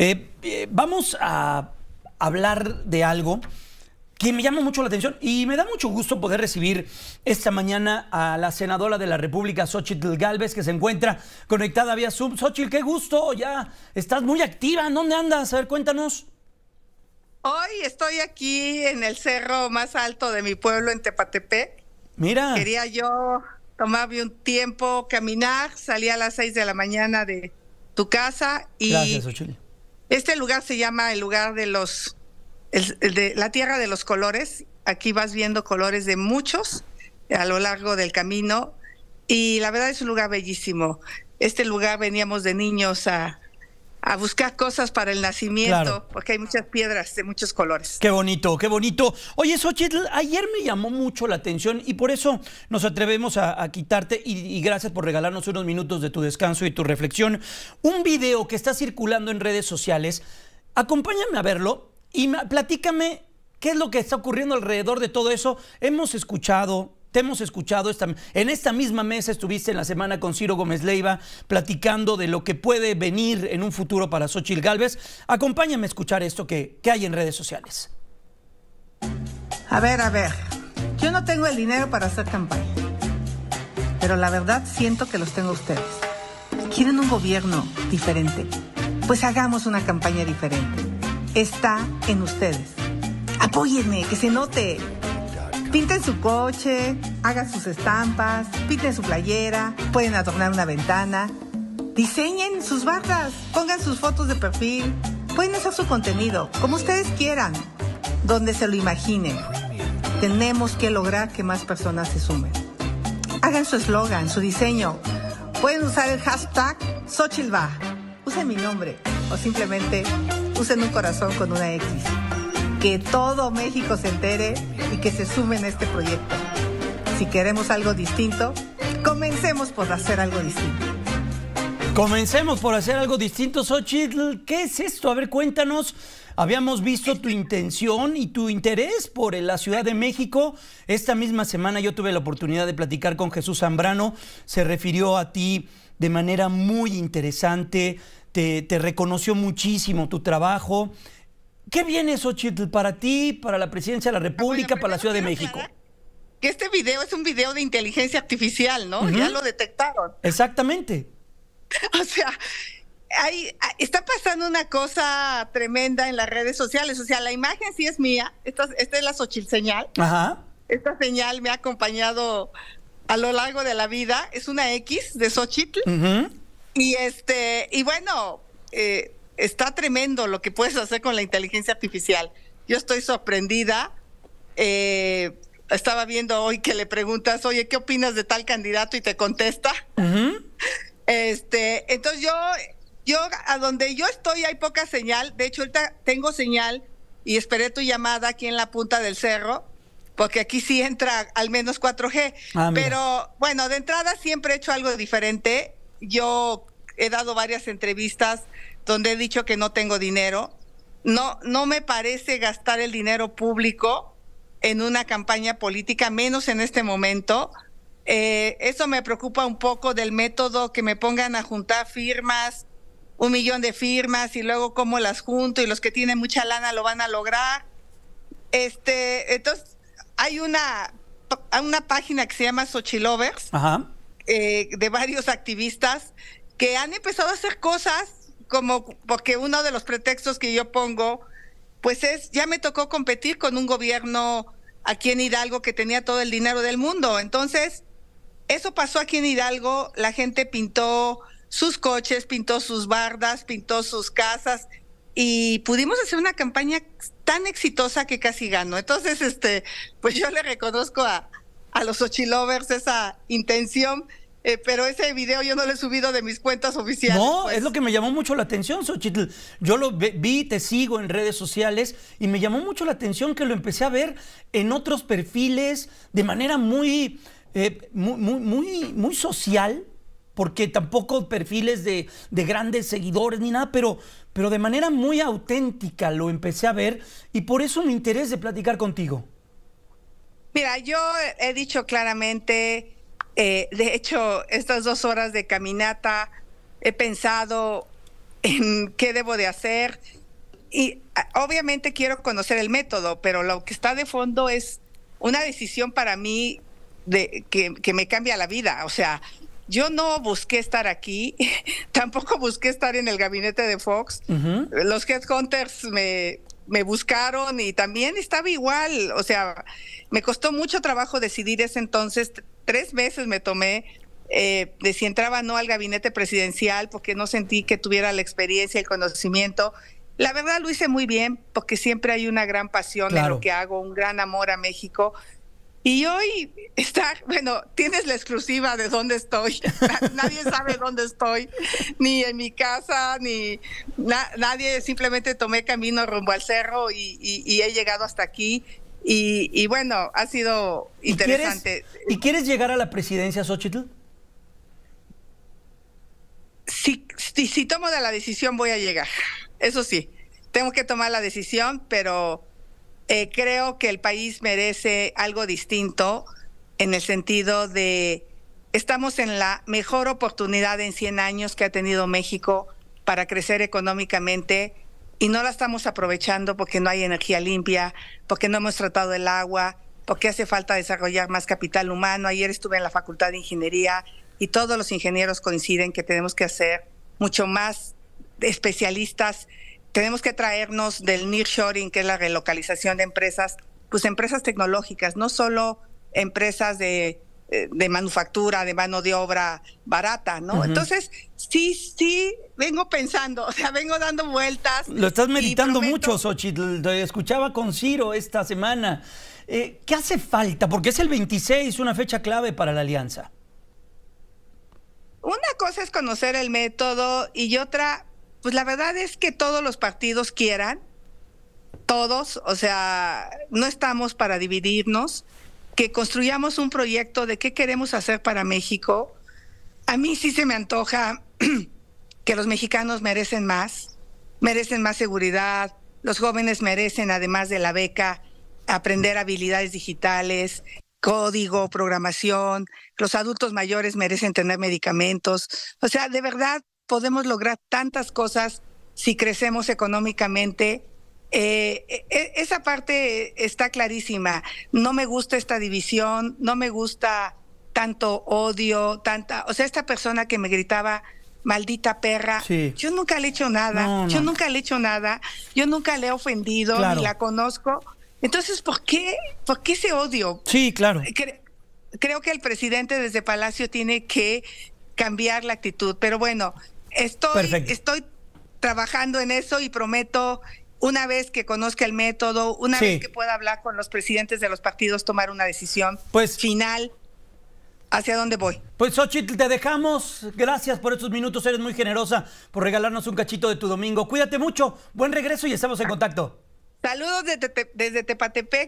Eh, eh, vamos a hablar de algo que me llama mucho la atención y me da mucho gusto poder recibir esta mañana a la senadora de la República, Xochitl Galvez, que se encuentra conectada vía Zoom. Xochitl, qué gusto, ya estás muy activa. dónde andas? A ver, cuéntanos. Hoy estoy aquí en el cerro más alto de mi pueblo, en Tepatepec. Mira. Quería yo tomarme un tiempo, caminar, salí a las 6 de la mañana de tu casa y... Gracias, Xochitl este lugar se llama el lugar de los, de la tierra de los colores. Aquí vas viendo colores de muchos a lo largo del camino y la verdad es un lugar bellísimo. Este lugar veníamos de niños a, a buscar cosas para el nacimiento, porque hay muchas piedras de muchos colores. Qué bonito, qué bonito. Oye, Xochitl, ayer me llamó mucho la atención y por eso nos atrevemos a, quitarte y, y, gracias por regalarnos unos minutos de tu descanso y tu reflexión. Un video que está circulando en redes sociales, acompáñame a verlo y platícame qué es lo que está ocurriendo alrededor de todo eso. Hemos escuchado te hemos escuchado esta, en esta misma mesa, estuviste en la semana con Ciro Gómez Leiva platicando de lo que puede venir en un futuro para Xochitl Galvez. Acompáñame a escuchar esto que, que hay en redes sociales. A ver, a ver, yo no tengo el dinero para hacer campaña, pero la verdad siento que los tengo ustedes. Quieren un gobierno diferente, pues hagamos una campaña diferente. Está en ustedes. Apóyenme, que se note. Pinten su coche, hagan sus estampas, piten su playera, pueden adornar una ventana, diseñen sus barras, pongan sus fotos de perfil, pueden hacer su contenido, como ustedes quieran, donde se lo imaginen. Tenemos que lograr que más personas se sumen. Hagan su eslogan, su diseño. Pueden usar el hashtag Xochilba. Usen mi nombre o simplemente usen un corazón con una X. Que todo México se entere y que se sumen a este proyecto. Si queremos algo distinto, comencemos por hacer algo distinto. Comencemos por hacer algo distinto, Xochitl. ¿Qué es esto? A ver, cuéntanos. Habíamos visto tu intención y tu interés por la Ciudad de México. Esta misma semana yo tuve la oportunidad de platicar con Jesús Zambrano. Se refirió a ti de manera muy interesante. Te, reconoció muchísimo tu trabajo. ¿Qué viene, Xochitl, para ti, para la presidencia de la ah, República, para la Ciudad de México? Que este video es un video de inteligencia artificial, ¿no? Ya lo detectaron. Exactamente. O sea, hay, ah, está pasando una cosa tremenda en las redes sociales. O sea, la imagen sí es mía. Esta, esta es la Xochitl señal. Ajá. Esta señal me ha acompañado a lo largo de la vida. Es una X de Xochitl. Y este, y bueno, eh, está tremendo lo que puedes hacer con la inteligencia artificial. Yo estoy sorprendida. Eh, estaba viendo hoy que le preguntas, oye, ¿qué opinas de tal candidato? Y te contesta. Este, entonces yo, yo, a donde yo estoy hay poca señal. De hecho, ahorita tengo señal y esperé tu llamada aquí en la punta del cerro, porque aquí sí entra al menos 4G. Ah, Pero bueno, de entrada siempre he hecho algo diferente. Yo he dado varias entrevistas donde he dicho que no tengo dinero. No, no me parece gastar el dinero público en una campaña política, menos en este momento. Eh, eso me preocupa un poco del método que me pongan a juntar firmas, un millón de firmas y luego cómo las junto y los que tienen mucha lana lo van a lograr. Este, entonces, hay una, una página que se llama Sochilovers, eh, de varios activistas que han empezado a hacer cosas como porque uno de los pretextos que yo pongo, pues es, ya me tocó competir con un gobierno aquí en Hidalgo que tenía todo el dinero del mundo. Entonces, eso pasó aquí en Hidalgo, la gente pintó sus coches, pintó sus bardas, pintó sus casas y pudimos hacer una campaña tan exitosa que casi ganó. Entonces, este, pues yo le reconozco a, a los Ochilovers esa intención eh, pero ese video yo no lo he subido de mis cuentas oficiales. No, pues. es lo que me llamó mucho la atención, Xochitl. Yo lo vi, te sigo en redes sociales y me llamó mucho la atención que lo empecé a ver en otros perfiles de manera muy, eh, muy, muy, muy, social, porque tampoco perfiles de, grandes seguidores ni nada, pero, pero de manera muy auténtica lo empecé a ver y por eso me interés de platicar contigo. Mira, yo he dicho claramente eh, de hecho, estas dos horas de caminata he pensado en qué debo de hacer y ah, obviamente quiero conocer el método, pero lo que está de fondo es una decisión para mí de, que, me cambia la vida. O sea, yo no busqué estar aquí, tampoco busqué estar en el gabinete de Fox. Los headhunters me, me buscaron y también estaba igual. O sea, me costó mucho trabajo decidir ese entonces tres veces me tomé eh, de si entraba no al gabinete presidencial porque no sentí que tuviera la experiencia, y el conocimiento. La verdad lo hice muy bien porque siempre hay una gran pasión en lo que hago, un gran amor a México. Y hoy está, bueno, tienes la exclusiva de dónde estoy. nadie sabe dónde estoy, ni en mi casa, ni nadie. Simplemente tomé camino rumbo al cerro y he llegado hasta aquí y, bueno, ha sido interesante. ¿Y quieres, llegar a la presidencia, Xochitl? Si, si, tomo la decisión, voy a llegar. Eso sí, tengo que tomar la decisión, pero eh, creo que el país merece algo distinto en el sentido de estamos en la mejor oportunidad en 100 años que ha tenido México para crecer económicamente y no la estamos aprovechando porque no hay energía limpia, porque no hemos tratado el agua, porque hace falta desarrollar más capital humano. Ayer estuve en la Facultad de Ingeniería y todos los ingenieros coinciden que tenemos que hacer mucho más especialistas. Tenemos que traernos del nearshoring, que es la relocalización de empresas, pues empresas tecnológicas, no solo empresas de eh, de manufactura, de mano de obra barata, ¿no? Entonces, sí, sí, vengo pensando, o sea, vengo dando vueltas. Lo estás meditando mucho, Xochitl. lo escuchaba con Ciro esta semana. Eh, ¿Qué hace falta? Porque es el 26, una fecha clave para la alianza. Una cosa es conocer el método y otra, pues la verdad es que todos los partidos quieran, todos, o sea, no estamos para dividirnos que construyamos un proyecto de qué queremos hacer para México. A mí sí se me antoja que los mexicanos merecen más, merecen más seguridad, los jóvenes merecen, además de la beca, aprender habilidades digitales, código, programación, los adultos mayores merecen tener medicamentos. O sea, de verdad podemos lograr tantas cosas si crecemos económicamente eh, e, e, esa parte está clarísima. No me gusta esta división, no me gusta tanto odio, tanta... O sea, esta persona que me gritaba, maldita perra, yo nunca le he hecho nada, yo nunca le he hecho nada, yo nunca le he ofendido, ni la conozco. Entonces, ¿por qué, ¿por qué ese odio? Sí, claro. Eh, creo que el presidente desde Palacio tiene que cambiar la actitud, pero bueno, estoy, estoy trabajando en eso y prometo una vez que conozca el método, una vez que pueda hablar con los presidentes de los partidos, tomar una decisión pues, final hacia dónde voy. Pues Xochitl, te dejamos. Gracias por estos minutos. Eres muy generosa por regalarnos un cachito de tu domingo. Cuídate mucho. Buen regreso y estamos en contacto. Saludos desde Tepatepec.